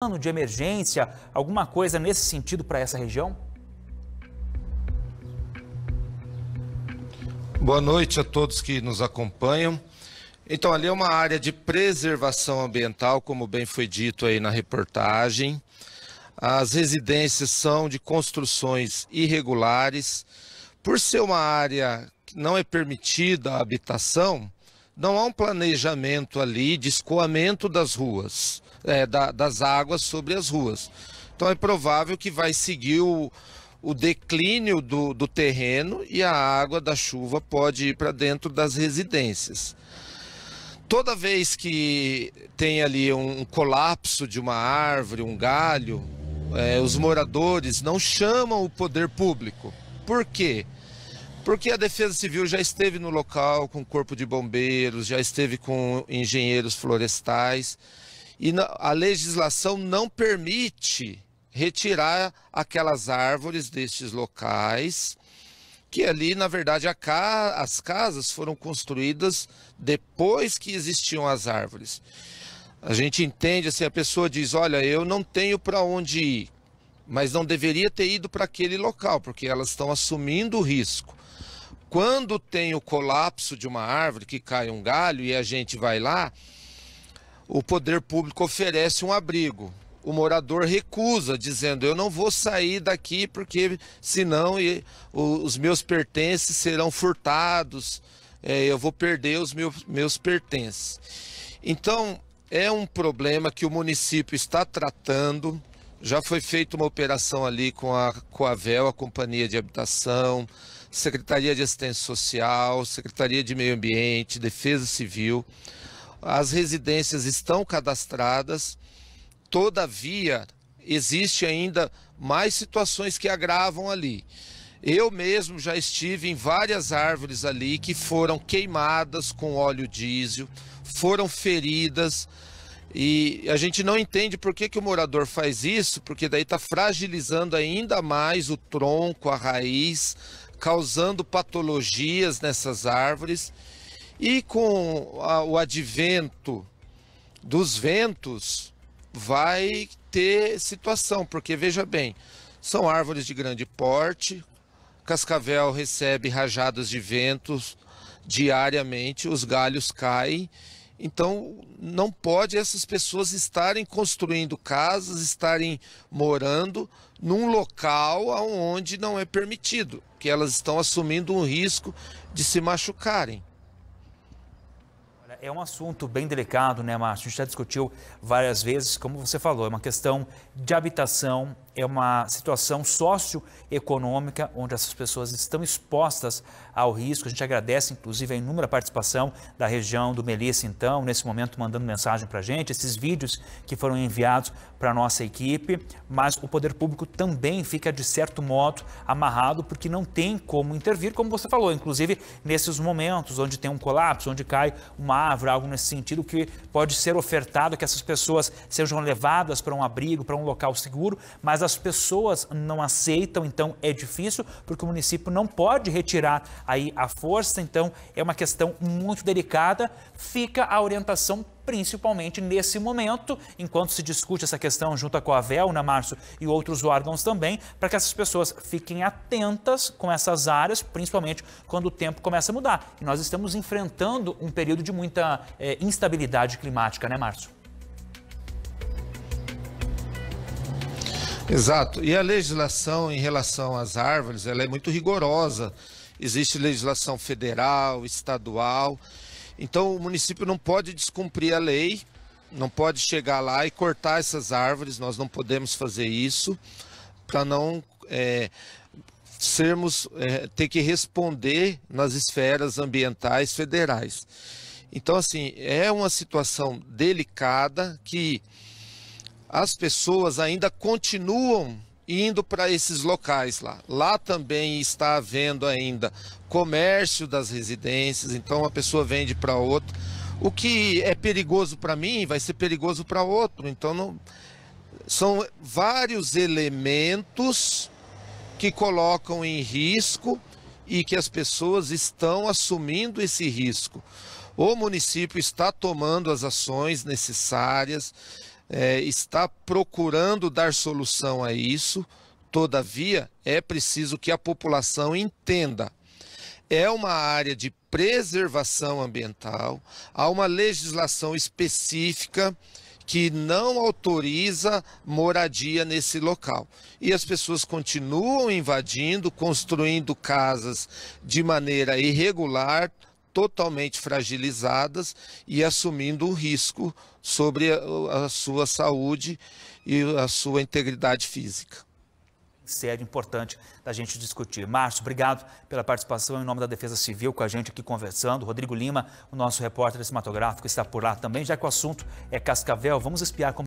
plano de emergência, alguma coisa nesse sentido para essa região? Boa noite a todos que nos acompanham. Então, ali é uma área de preservação ambiental, como bem foi dito aí na reportagem. As residências são de construções irregulares. Por ser uma área que não é permitida a habitação, não há um planejamento ali de escoamento das ruas, é, da, das águas sobre as ruas. Então é provável que vai seguir o, o declínio do, do terreno e a água da chuva pode ir para dentro das residências. Toda vez que tem ali um colapso de uma árvore, um galho, é, os moradores não chamam o poder público. Por quê? Porque a Defesa Civil já esteve no local com o Corpo de Bombeiros, já esteve com engenheiros florestais, e a legislação não permite retirar aquelas árvores destes locais, que ali, na verdade, ca... as casas foram construídas depois que existiam as árvores. A gente entende assim, a pessoa diz, olha, eu não tenho para onde ir, mas não deveria ter ido para aquele local, porque elas estão assumindo o risco. Quando tem o colapso de uma árvore que cai um galho e a gente vai lá, o poder público oferece um abrigo. O morador recusa, dizendo: Eu não vou sair daqui porque senão os meus pertences serão furtados, é, eu vou perder os meus, pertences. Então, é um problema que o município está tratando. Já foi feita uma operação ali com a Coavel, a Companhia de Habitação, Secretaria de Assistência Social, Secretaria de Meio Ambiente, Defesa Civil. As residências estão cadastradas, todavia, existe ainda mais situações que agravam ali. Eu mesmo já estive em várias árvores ali que foram queimadas com óleo diesel, foram feridas. E a gente não entende por que, que o morador faz isso, porque daí está fragilizando ainda mais o tronco, a raiz, causando patologias nessas árvores. E com a, o advento dos ventos, vai ter situação, porque veja bem, são árvores de grande porte, Cascavel recebe rajadas de ventos diariamente, os galhos caem então, não pode essas pessoas estarem construindo casas, estarem morando num local onde não é permitido, que elas estão assumindo um risco de se machucarem. É um assunto bem delicado, né, Márcio? A gente já discutiu várias vezes, como você falou, é uma questão de habitação, é uma situação socioeconômica onde essas pessoas estão expostas ao risco. A gente agradece, inclusive, a inúmera participação da região do Melissa, então, nesse momento, mandando mensagem para a gente, esses vídeos que foram enviados para a nossa equipe, mas o poder público também fica, de certo modo, amarrado, porque não tem como intervir, como você falou, inclusive nesses momentos onde tem um colapso, onde cai uma árvore, algo nesse sentido, que pode ser ofertado que essas pessoas sejam levadas para um abrigo, para um local seguro, mas a as pessoas não aceitam, então é difícil, porque o município não pode retirar aí a força, então é uma questão muito delicada. Fica a orientação principalmente nesse momento, enquanto se discute essa questão junto com a Coavel, na né, Março e outros órgãos também, para que essas pessoas fiquem atentas com essas áreas, principalmente quando o tempo começa a mudar. E nós estamos enfrentando um período de muita é, instabilidade climática, né, Márcio? Exato. E a legislação em relação às árvores, ela é muito rigorosa. Existe legislação federal, estadual. Então o município não pode descumprir a lei, não pode chegar lá e cortar essas árvores. Nós não podemos fazer isso para não é, sermos é, ter que responder nas esferas ambientais federais. Então assim é uma situação delicada que as pessoas ainda continuam indo para esses locais lá. Lá também está havendo ainda comércio das residências, então a pessoa vende para outro. O que é perigoso para mim vai ser perigoso para outro. Então não... são vários elementos que colocam em risco e que as pessoas estão assumindo esse risco. O município está tomando as ações necessárias é, está procurando dar solução a isso, todavia é preciso que a população entenda. É uma área de preservação ambiental, há uma legislação específica que não autoriza moradia nesse local. E as pessoas continuam invadindo, construindo casas de maneira irregular, totalmente fragilizadas e assumindo um risco sobre a, sua saúde e a sua integridade física sério, é importante da gente discutir. Márcio, obrigado pela participação em nome da Defesa Civil com a gente aqui conversando. Rodrigo Lima, o nosso repórter cinematográfico, está por lá também, já que o assunto é Cascavel. Vamos espiar como